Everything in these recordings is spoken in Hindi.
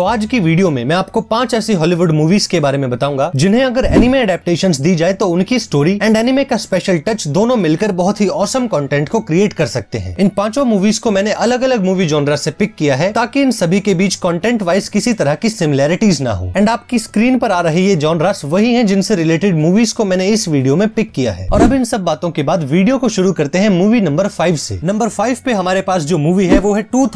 तो आज की वीडियो में मैं आपको पांच ऐसी हॉलीवुड मूवीज के बारे में बताऊंगा जिन्हें अगर एनिमे एडेप्टेशन दी जाए तो उनकी स्टोरी एंड एनिमे का स्पेशल टच दोनों मिलकर बहुत ही औसम कंटेंट को क्रिएट कर सकते हैं इन पांचों मूवीज को मैंने अलग अलग मूवी जोनरा से पिक किया है ताकि इन सभी के बीच कॉन्टेंट वाइज किसी तरह की सिमिलैरिटीज ना हो एंड आपकी स्क्रीन पर आ रही ये जॉनरास वही है जिनसे रिलेटेड मूवीज को मैंने इस वीडियो में पिक किया है और अब इन सब बातों के बाद वीडियो को शुरू करते हैं मूवी नंबर फाइव से नंबर फाइव पे हमारे पास जो मूवी है वो है टू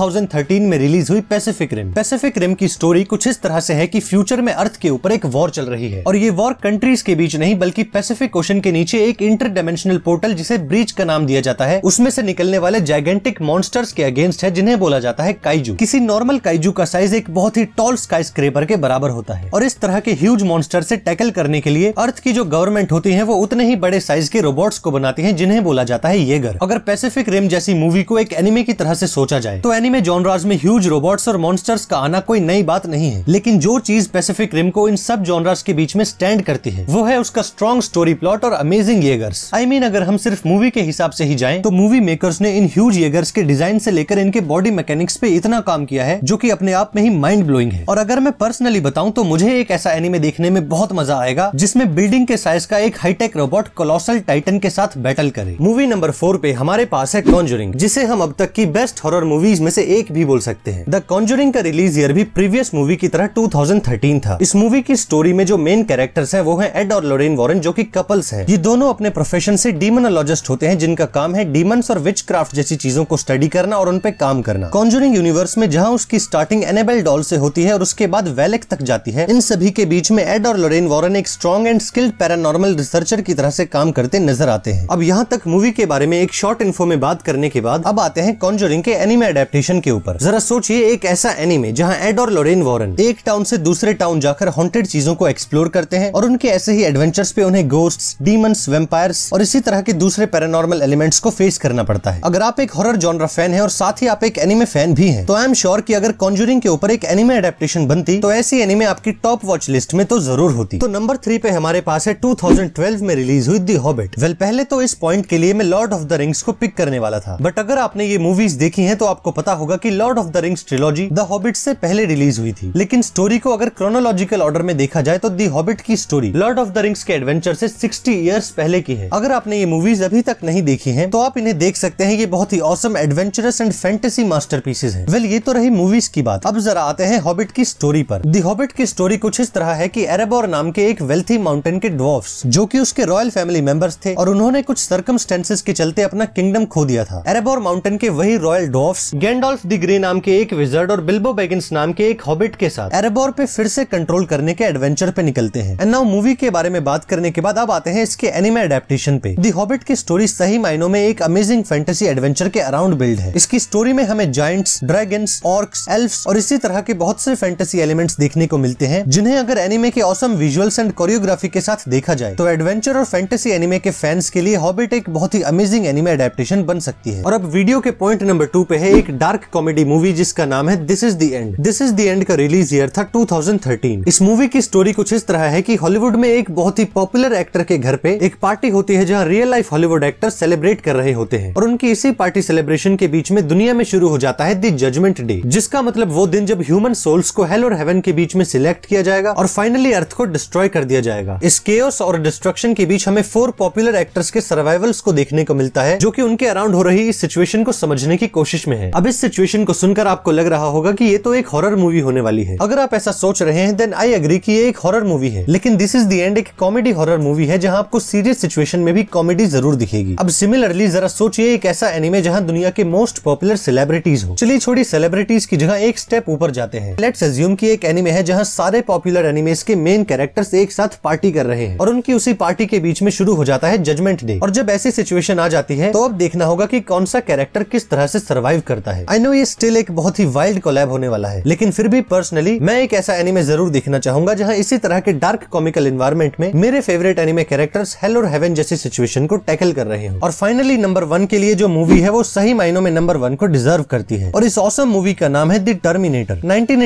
में रिलीज हुई पैसेफिक रिम पैसेफिक रिम की स्टोरी कुछ इस तरह से है कि फ्यूचर में अर्थ के ऊपर एक वॉर चल रही है और ये वॉर कंट्रीज के बीच नहीं बल्कि पैसिफिक ओशन के नीचे एक इंटर डायमेंशनल पोर्टल जिसे ब्रिज का नाम दिया जाता है उसमें से निकलने वाले जैगेंटिक मॉन्स्टर्स के अगेंस्ट है जिन्हें बोला जाता है काइजू किसी नॉर्मल काइजू का साइज एक बहुत ही टॉल स्काई स्क्रेपर के बराबर होता है और इस तरह के ह्यूज मॉन्स्टर से टैकल करने के लिए अर्थ की जो गवर्नमेंट होती है वो उतने ही बड़े साइज के रोबोट्स को बनाती है जिन्हें बोला जाता है ये घर अगर पैसिफिक रिम जैसी मूवी को एक एनिमे की तरह से सोचा जाए तो एनिमे जॉनराज में ह्यूज रोबोट्स और मॉन्स्टर्स का आना कोई नई नई बात नहीं है लेकिन जो चीज पैसिफिक रिम को इन सब जॉनरास के बीच में स्टैंड करती है वो है उसका स्ट्रॉन्ग स्टोरी प्लॉट और amazing Jaegers I I mean mean, अगर हम सिर्फ मूवी के हिसाब से ही जाएं तो मूवी मेकर्स ने इन ह्यूज येगर्स के डिजाइन से लेकर इनके बॉडी मैकेनिक्स पे इतना काम किया है जो की अपने आप में ही माइंड ब्लोइंग है और अगर मैं पर्सनली बताऊँ तो मुझे एक ऐसा एनिमे देखने में बहुत मजा आएगा जिसमें बिल्डिंग के साइज का एक हाईटेक रोबोट कोलोसल टाइटन के साथ बैटल करे मूवी नंबर फोर पे हमारे पास है कॉन्जोरिंग जिसे हम अब तक की बेस्ट हॉरर मूवीज में से एक भी बोल सकते हैं द कॉन्जोरिंग का रिलीज ईयर भी प्री प्रीवियस मूवी की तरह 2013 था इस मूवी की स्टोरी में जो मेन कैरेक्टर्स हैं वो हैं एड और लोरेन वॉरेन जो कि कपल्स हैं ये दोनों अपने प्रोफेशन से डीमोनोलॉजिस्ट होते हैं जिनका काम है डीमंस और विच क्राफ्ट जैसी चीजों को स्टडी करना और उनपे काम करना कॉन्जोरिंग यूनिवर्स में जहाँ उसकी स्टार्टिंग एनेबल डॉल से होती है और उसके बाद वेलेक तक जाती है इन सभी के बीच में एड और लोरेन वॉरन एक strong and skilled paranormal researcher की तरह से काम करते नजर आते हैं अब यहाँ तक मूवी के बारे में एक शॉर्ट इन्फो में बात करने के बाद अब आते हैं कॉन्जोरिंग के एनिमे अडेप्टेशन के ऊपर जरा सोचिए एक ऐसा एनिमे जहाँ एड और लोरेन वॉरन एक टाउन से दूसरे टाउन जाकर हॉन्टेड चीजों को एक्सप्लोर करते हैं और उनके ऐसे ही एडवेंचर्स पे उन्हें गोस्ट डीमंस वेम्पायर्स और इसी तरह के दूसरे पैरानॉर्मल एलिमेंट्स को फेस करना पड़ता है अगर आप एक हॉरर जॉनरा फैन है और साथ ही आप एक एनिमे फैन भी है तो आई एम श्योर की अगर कॉन्जूरिंग के ऊपर एक एनिमे एडेप्टेशन बनती तो ऐसी एनिमे आपकी टॉप वॉच लिस्ट में तो जरूर होती तो नंबर थ्री पे हमारे पास है टू में रिलीज हुई दी हॉबिट वेल पहले तो इस पॉइंट के लिए मैं लॉर्ड ऑफ द रिंग्स को पिक करने वाला था बट अगर आपने ये मूवीज देखी है तो आपको पता होगा की Lord of the Rings trilogy the Hobbit से पहले रिलीज रिलीज हुई थी लेकिन स्टोरी को अगर क्रोनोलॉजिकल ऑर्डर में देखा जाए तो दी हॉबिट की story Lord of the Rings के एडवेंचर से 60 इयर्स पहले की है अगर आपने ये मूवीज अभी तक नहीं देखी है तो आप इन्हें देख सकते हैं ये बहुत ही awesome adventurous and fantasy masterpieces है वेल ये तो रही मूवीज की बात अब जरा आते हैं हॉबिट की स्टोरी पर दी हॉबिट की स्टोरी कुछ इस तरह है की एरेबोर नाम के एक वेल्थी माउंटेन के ड्वॉफ्स जो की उसके रॉयल फैमिली मेंबर्स थे और उन्होंने कुछ सर्कम के चलते अपना किंगडम खो दिया था एरेबोर माउंटेन के वही रॉयल ड्वॉफ्स गेंडोल्फ दी ग्रे नाम के एक विजर्ड और बिल्बो बेगिन नाम के एक हॉबिट के साथ एरेबोर पे फिर से कंट्रोल करने के एडवेंचर पे निकलते हैं एंड नाउ मूवी के बारे में बात करने के बाद अब आते हैं इसके एनिमे एडेप्टेशन पे दी हॉबिट की स्टोरी सही मायनों में एक अमेजिंग फैंटेसी एडवेंचर के अराउंड बिल्ड है इसकी स्टोरी में हमें जॉइंट ड्रैगन्स ऑर्क्स एल्फ और इसी तरह के बहुत से फैंटेसी एलिमेंट्स देखने को मिलते हैं जिन्हें अगर एनिमे के औसम विजुअल्स एंड कोरियोग्राफी के साथ देखा जाए तो एडवेंचर और फैंटेसी एनिमे के फैंस के लिए हॉबिट एक बहुत ही अमेजिंग एनिमे एडेप्टेशन बन सकती है और अब वीडियो के पॉइंट नंबर टू पे है एक डार्क कॉमेडी मूवी जिसका नाम है this is the end this is the end का रिलीज ईयर था 2013 इस मूवी की स्टोरी कुछ इस तरह है कि हॉलीवुड में एक बहुत ही पॉपुलर एक्टर के घर पे एक पार्टी होती है जहाँ real life Hollywood actor celebrate कर रहे होते हैं और उनकी इसी पार्टी सेलिब्रेशन के बीच में दुनिया में शुरू हो जाता है दी जजमेंट डे जिसका मतलब वो दिन जब ह्यूमन सोल्स को हेल और हेवन के बीच में सिलेक्ट किया जाएगा और फाइनली अर्थ को डिस्ट्रॉय कर दिया जाएगा इस के और डिस्ट्रक्शन के बीच हमें फोर पॉपुलर एक्टर्स के सर्वाइवल्स को देखने को मिलता है जो की उनके अराउंड हो रही इस सिचुएशन को समझने की कोशिश में है अब इस सिचुएशन को सुनकर आपको लग रहा होगा की ये तो एक हॉरर मूवी मूवी होने वाली है अगर आप ऐसा सोच रहे हैं देन आई अग्री की ये एक हॉरर मूवी है लेकिन दिस इज दी एंड एक कॉमेडी हॉरर मूवी है जहाँ आपको सीरियस सिचुएशन में भी कॉमेडी जरूर दिखेगी अब सिमिलरली जरा सोचिए एक ऐसा एनिमे जहाँ दुनिया के मोस्ट पॉपुलर सेलिब्रिटीज हो चलिए छोटी सेलिब्रिटीज की जगह एक स्टेप ऊपर जाते हैं लेट्स एज्यूम की एक एनिमे है जहाँ सारे पॉपुलर एनिमेस के मेन कैरेक्टर्स एक साथ पार्टी कर रहे हैं और उनकी उसी पार्टी के बीच में शुरू हो जाता है जजमेंट डे और जब ऐसी सिचुएशन आ जाती है तो अब देखना होगा की कौन सा कैरेक्टर किस तरह से सर्वाइव करता है आई नो ये स्टिल एक बहुत ही वाइल्ड कोलैब होने वाला है लेकिन फिर फिर भी पर्सनली मैं एक ऐसा एनिमे जरूर देखना चाहूंगा जहाँ इसी तरह के डार्क कॉमिकल इन्वायरमेंट में मेरे फेवरेट एनिमे कैरेक्टर्स हेल और हेवन जैसी सिचुएशन को टैकल कर रहे हैं और फाइनली नंबर वन के लिए जो मूवी है वो सही मायनों में नंबर वन को डिजर्व करती है और इस औसम मूवी का नाम है दी टर्मिनेटर नाइनटीन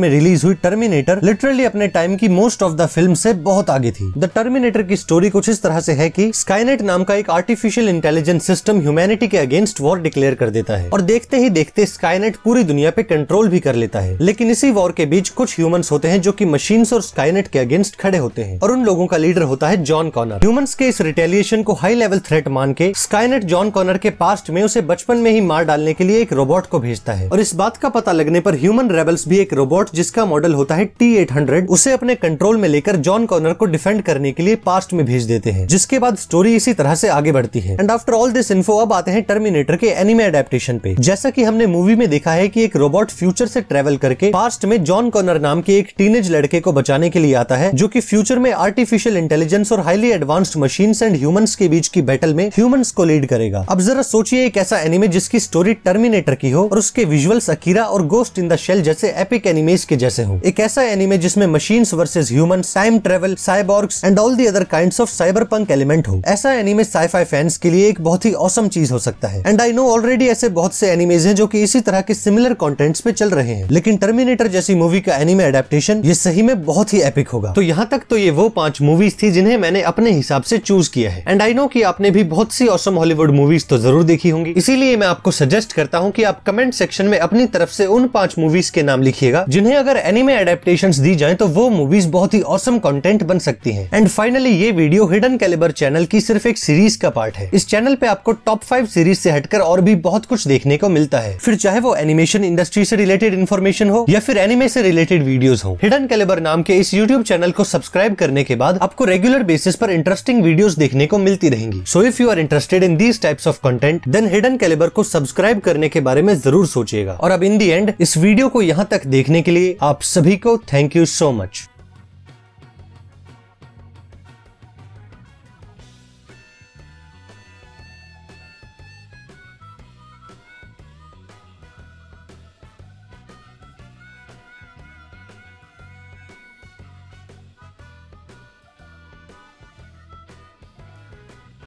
में रिलीज हुई टर्मिनेटर लिटरली अपने टाइम की मोस्ट ऑफ द फिल्म से बहुत आगे थी द टर्मिनेटर की स्टोरी कुछ इस तरह से है कि स्काईनेट नाम का एक आर्टिफिशियल इंटेलिजेंस सिस्टम ह्यूमैनिटी के अगेंस्ट वॉर डिक्लेयर कर देता है और देखते ही देखते स्काईनेट पूरी दुनिया पे कंट्रोल भी कर लेता है लेकिन लेकिन इसी वॉर के बीच कुछ ह्यूमंस होते हैं जो कि मशीन्स और स्काईनेट के अगेंस्ट खड़े होते हैं और उन लोगों का लीडर होता है जॉन कॉनर ह्यूमंस के इस रिटेलिएशन को हाई लेवल थ्रेट मान के स्काईनेट जॉन कॉनर के पास्ट में उसे बचपन में ही मार डालने के लिए एक रोबोट को भेजता है और इस बात का पता लगने पर ह्यूमन रेबल्स भी एक रोबोट जिसका मॉडल होता है टी एट उसे अपने कंट्रोल में लेकर जॉन कॉर्नर को डिफेंड करने के लिए पास्ट में भेज देते हैं जिसके बाद स्टोरी इसी तरह से आगे बढ़ती है and after all this info अब आते हैं टर्मिनेटर के एनिमे अडेप्टेशन पे जैसा की हमने मूवी में देखा है की एक रोबोट फ्यूचर से ट्रेवल करके के पास्ट में जॉन कॉनर नाम के एक टीनेज लड़के को बचाने के लिए आता है जो की फ्यूचर में आर्टिफिशियल इंटेलिजेंस और highly advanced machine and human के बीच की बैटल में ह्यूमन को लीड करेगा अब जरा सोचिए एक ऐसा एनिमे जिसकी स्टोरी टर्मिनेटर की हो और उसके विजुअल्स अकीरा और गोस्ट इन द शेल जैसे एपिक एनिमेज के जैसे हो एक ऐसा एनिमे जिसमें machine versus human time travel cyborgs and all the other kind of cyberpunk element हो ऐसा एनिमे साइफाई फैंस के लिए एक बहुत ही औसम चीज हो सकता है एंड आई नो ऑलरेडी ऐसे बहुत से एनिमेज हैं जो कि इसी तरह के सिमिलर कंटेंट्स पे चल रहे हैं लेकिन टर्मिनेटर टर्मिनेटर जैसी मूवी का एनिमे एडेप्टेशन ये सही में बहुत ही एपिक होगा तो यहाँ तक तो ये वो पांच मूवीज थी जिन्हें मैंने अपने हिसाब से चूज किया है एंड आई नो कि आपने भी बहुत सी औसम हॉलीवुड मूवीज तो जरूर देखी होंगी इसीलिए मैं आपको सजेस्ट करता हूँ की आप कमेंट सेक्शन में अपनी तरफ से उन पांच मूवीज के नाम लिखिएगा जिन्हें अगर एनिमे एडेप्टेशन दी जाए तो वो मूवीज बहुत ही औसम कॉन्टेंट बन सकती है एंड फाइनली ये वीडियो हिडन कैलिबर चैनल की सिर्फ एक सीरीज का पार्ट है इस चैनल पे आपको टॉप फाइव सीरीज से हटकर और भी बहुत कुछ देखने को मिलता है फिर चाहे वो एनिमेशन इंडस्ट्री से रिलेटेड इन्फॉर्मेशन हो या फिर एनिमे से रिलेटेड वीडियोस हो हिडन कैलिबर नाम के इस यूट्यूब चैनल को सब्सक्राइब करने के बाद आपको रेगुलर बेसिस पर इंटरेस्टिंग वीडियोस देखने को मिलती रहेंगी so if you are interested in these types of content then hidden calibre को सब्सक्राइब करने के बारे में जरूर सोचिएगा और अब इन दी एंड इस वीडियो को यहाँ तक देखने के लिए आप सभी को थैंक यू सो मच